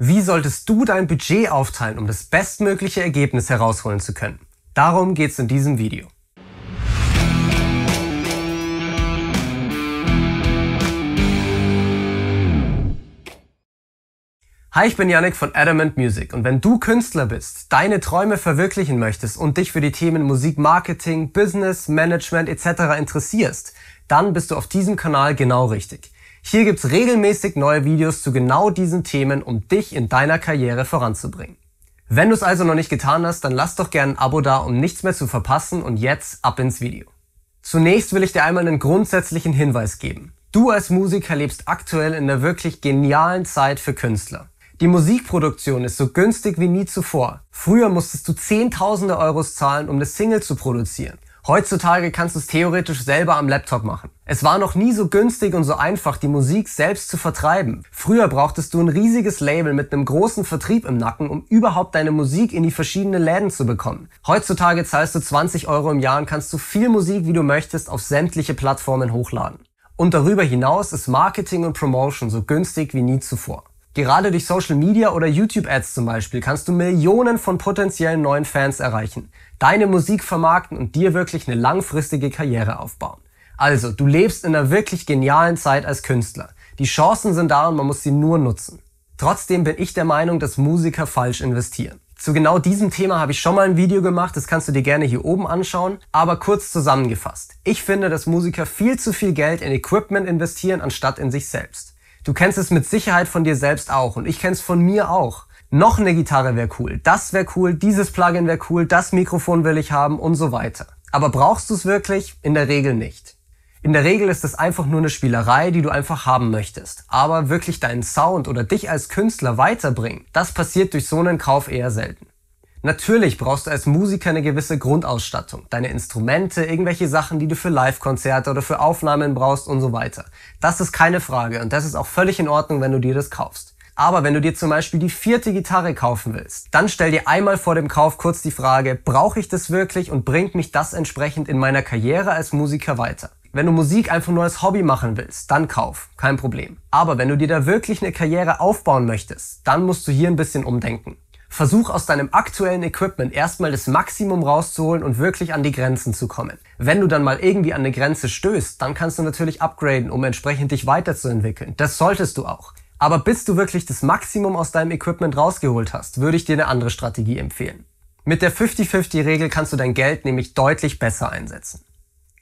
Wie solltest du dein Budget aufteilen, um das bestmögliche Ergebnis herausholen zu können? Darum geht's in diesem Video. Hi, ich bin Yannick von Adamant Music und wenn du Künstler bist, deine Träume verwirklichen möchtest und dich für die Themen Musik, Marketing, Business, Management etc. interessierst, dann bist du auf diesem Kanal genau richtig. Hier gibt's regelmäßig neue Videos zu genau diesen Themen, um dich in deiner Karriere voranzubringen. Wenn du es also noch nicht getan hast, dann lass doch gerne ein Abo da, um nichts mehr zu verpassen und jetzt ab ins Video. Zunächst will ich dir einmal einen grundsätzlichen Hinweis geben. Du als Musiker lebst aktuell in einer wirklich genialen Zeit für Künstler. Die Musikproduktion ist so günstig wie nie zuvor. Früher musstest du Zehntausende Euros zahlen, um eine Single zu produzieren. Heutzutage kannst du es theoretisch selber am Laptop machen. Es war noch nie so günstig und so einfach, die Musik selbst zu vertreiben. Früher brauchtest du ein riesiges Label mit einem großen Vertrieb im Nacken, um überhaupt deine Musik in die verschiedenen Läden zu bekommen. Heutzutage zahlst du 20 Euro im Jahr und kannst so viel Musik, wie du möchtest, auf sämtliche Plattformen hochladen. Und darüber hinaus ist Marketing und Promotion so günstig wie nie zuvor. Gerade durch Social Media oder YouTube-Ads zum Beispiel kannst du Millionen von potenziellen neuen Fans erreichen, deine Musik vermarkten und dir wirklich eine langfristige Karriere aufbauen. Also, du lebst in einer wirklich genialen Zeit als Künstler. Die Chancen sind da und man muss sie nur nutzen. Trotzdem bin ich der Meinung, dass Musiker falsch investieren. Zu genau diesem Thema habe ich schon mal ein Video gemacht, das kannst du dir gerne hier oben anschauen. Aber kurz zusammengefasst, ich finde, dass Musiker viel zu viel Geld in Equipment investieren, anstatt in sich selbst. Du kennst es mit Sicherheit von dir selbst auch und ich kenn's von mir auch. Noch eine Gitarre wäre cool, das wäre cool, dieses Plugin wäre cool, das Mikrofon will ich haben und so weiter. Aber brauchst du es wirklich? In der Regel nicht. In der Regel ist es einfach nur eine Spielerei, die du einfach haben möchtest. Aber wirklich deinen Sound oder dich als Künstler weiterbringen, das passiert durch so einen Kauf eher selten. Natürlich brauchst du als Musiker eine gewisse Grundausstattung, deine Instrumente, irgendwelche Sachen, die du für Live-Konzerte oder für Aufnahmen brauchst und so weiter. Das ist keine Frage und das ist auch völlig in Ordnung, wenn du dir das kaufst. Aber wenn du dir zum Beispiel die vierte Gitarre kaufen willst, dann stell dir einmal vor dem Kauf kurz die Frage, brauche ich das wirklich und bringt mich das entsprechend in meiner Karriere als Musiker weiter? Wenn du Musik einfach nur als Hobby machen willst, dann kauf, kein Problem. Aber wenn du dir da wirklich eine Karriere aufbauen möchtest, dann musst du hier ein bisschen umdenken. Versuch aus deinem aktuellen Equipment erstmal das Maximum rauszuholen und wirklich an die Grenzen zu kommen. Wenn du dann mal irgendwie an eine Grenze stößt, dann kannst du natürlich upgraden, um entsprechend dich weiterzuentwickeln. Das solltest du auch. Aber bis du wirklich das Maximum aus deinem Equipment rausgeholt hast, würde ich dir eine andere Strategie empfehlen. Mit der 50-50-Regel kannst du dein Geld nämlich deutlich besser einsetzen.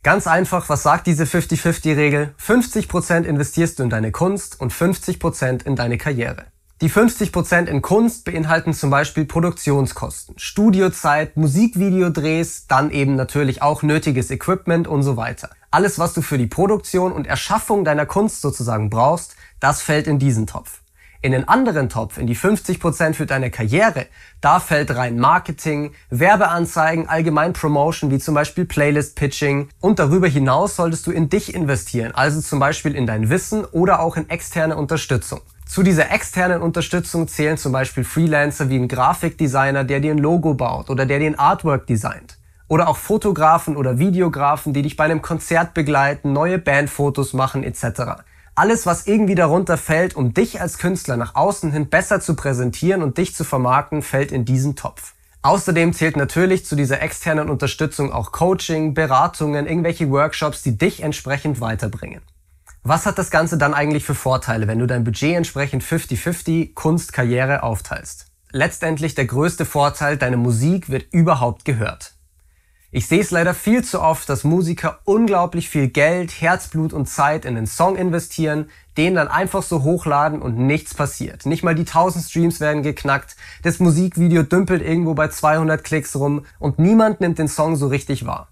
Ganz einfach, was sagt diese 50-50-Regel? 50%, investierst du in deine Kunst und 50% in deine Karriere. Die 50% in Kunst beinhalten zum Beispiel Produktionskosten, Studiozeit, Musikvideodrehs, dann eben natürlich auch nötiges Equipment und so weiter. Alles, was du für die Produktion und Erschaffung deiner Kunst sozusagen brauchst, das fällt in diesen Topf. In den anderen Topf, in die 50% für deine Karriere, da fällt rein Marketing, Werbeanzeigen, allgemein Promotion, wie zum Beispiel Playlist-Pitching. Und darüber hinaus solltest du in dich investieren, also zum Beispiel in dein Wissen oder auch in externe Unterstützung. Zu dieser externen Unterstützung zählen zum Beispiel Freelancer wie ein Grafikdesigner, der dir ein Logo baut oder der dir ein Artwork designt. Oder auch Fotografen oder Videografen, die dich bei einem Konzert begleiten, neue Bandfotos machen etc. Alles, was irgendwie darunter fällt, um dich als Künstler nach außen hin besser zu präsentieren und dich zu vermarkten, fällt in diesen Topf. Außerdem zählt natürlich zu dieser externen Unterstützung auch Coaching, Beratungen, irgendwelche Workshops, die dich entsprechend weiterbringen. Was hat das Ganze dann eigentlich für Vorteile, wenn du dein Budget entsprechend 50-50 Kunst-Karriere aufteilst? Letztendlich der größte Vorteil, deine Musik wird überhaupt gehört. Ich sehe es leider viel zu oft, dass Musiker unglaublich viel Geld, Herzblut und Zeit in den Song investieren, den dann einfach so hochladen und nichts passiert. Nicht mal die 1000 Streams werden geknackt, das Musikvideo dümpelt irgendwo bei 200 Klicks rum und niemand nimmt den Song so richtig wahr.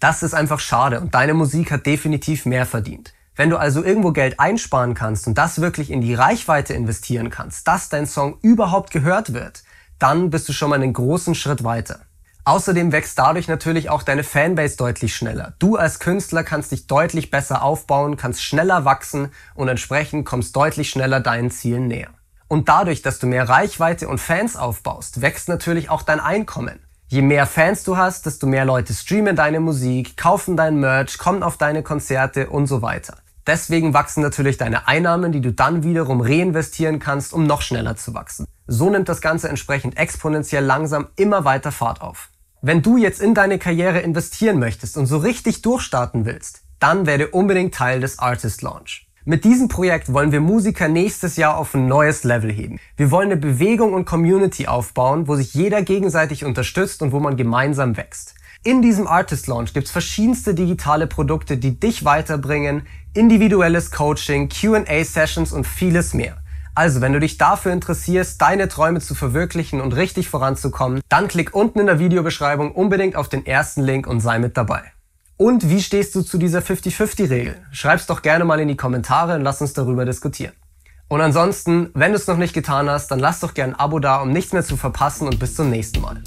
Das ist einfach schade und deine Musik hat definitiv mehr verdient. Wenn du also irgendwo Geld einsparen kannst und das wirklich in die Reichweite investieren kannst, dass dein Song überhaupt gehört wird, dann bist du schon mal einen großen Schritt weiter. Außerdem wächst dadurch natürlich auch deine Fanbase deutlich schneller. Du als Künstler kannst dich deutlich besser aufbauen, kannst schneller wachsen und entsprechend kommst deutlich schneller deinen Zielen näher. Und dadurch, dass du mehr Reichweite und Fans aufbaust, wächst natürlich auch dein Einkommen. Je mehr Fans du hast, desto mehr Leute streamen deine Musik, kaufen dein Merch, kommen auf deine Konzerte und so weiter. Deswegen wachsen natürlich deine Einnahmen, die du dann wiederum reinvestieren kannst, um noch schneller zu wachsen. So nimmt das Ganze entsprechend exponentiell langsam immer weiter Fahrt auf. Wenn du jetzt in deine Karriere investieren möchtest und so richtig durchstarten willst, dann werde unbedingt Teil des Artist Launch. Mit diesem Projekt wollen wir Musiker nächstes Jahr auf ein neues Level heben. Wir wollen eine Bewegung und Community aufbauen, wo sich jeder gegenseitig unterstützt und wo man gemeinsam wächst. In diesem Artist Launch gibt's verschiedenste digitale Produkte, die dich weiterbringen, individuelles Coaching, QA-Sessions und vieles mehr. Also, wenn du dich dafür interessierst, deine Träume zu verwirklichen und richtig voranzukommen, dann klick unten in der Videobeschreibung unbedingt auf den ersten Link und sei mit dabei. Und wie stehst du zu dieser 50-50-Regel? Schreib's doch gerne mal in die Kommentare und lass uns darüber diskutieren. Und ansonsten, wenn du es noch nicht getan hast, dann lass doch gerne ein Abo da, um nichts mehr zu verpassen und bis zum nächsten Mal.